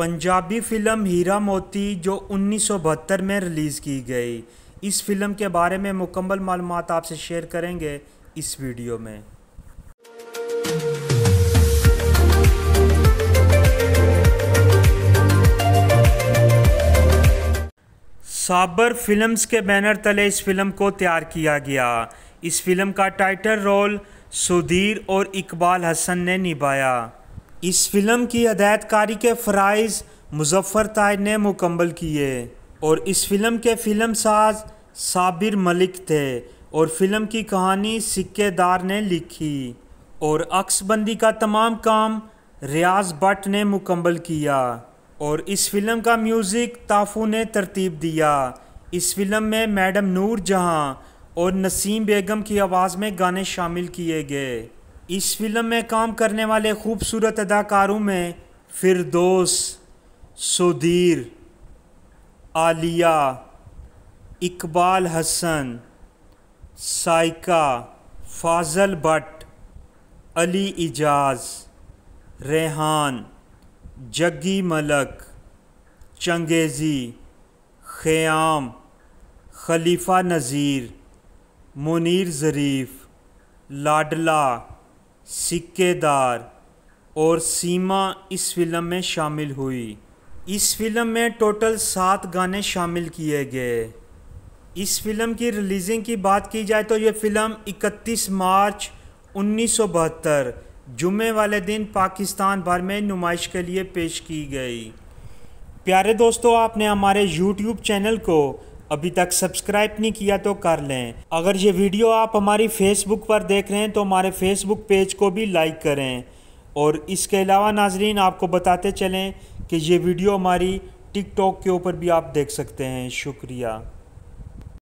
Punjabi film हीरा मोती जो उन्नीस में रिलीज़ की गई इस फिल्म के बारे में मुकम्मल मालूम आपसे शेयर करेंगे इस वीडियो में साबर फिल्म्स के बैनर तले इस फिल्म को तैयार किया गया इस फिल्म का टाइटल रोल सुधीर और इकबाल हसन ने निभाया इस फिल्म की हदायतकारी के फ़राइज़ मुजफ़्फ़र ताय ने मुकम्मल किए और इस फिल्म के फिल्म साज साबिर मलिक थे और फिल्म की कहानी सिक्केदार ने लिखी और अक्सबंदी का तमाम काम रियाज भट्ट ने मुकम्मल किया और इस फिल्म का म्यूज़िक ताफू ने तरतीब दिया इस फिल्म में मैडम नूर जहां और नसीम बेगम की आवाज़ में गाने शामिल किए गए इस फिल्म में काम करने वाले खूबसूरत अदाकारों में फिरदोस सुधीर आलिया इकबाल हसन साइका फाजल भट्ट अली इजाज़ रेहान जग्गी मलक चंगेज़ी ख़याम खलीफा नज़ीर मुनीर ज़रीफ़ लाडला सिक्केदार और सीमा इस फिल्म में शामिल हुई इस फिल्म में टोटल सात गाने शामिल किए गए इस फिल्म की रिलीजिंग की बात की जाए तो ये फिल्म 31 मार्च उन्नीस जुमे वाले दिन पाकिस्तान भर में नुमाइश के लिए पेश की गई प्यारे दोस्तों आपने हमारे यूट्यूब चैनल को अभी तक सब्सक्राइब नहीं किया तो कर लें अगर ये वीडियो आप हमारी फेसबुक पर देख रहे हैं तो हमारे फेसबुक पेज को भी लाइक करें और इसके अलावा नाजरीन आपको बताते चलें कि ये वीडियो हमारी टिकटॉक के ऊपर भी आप देख सकते हैं शुक्रिया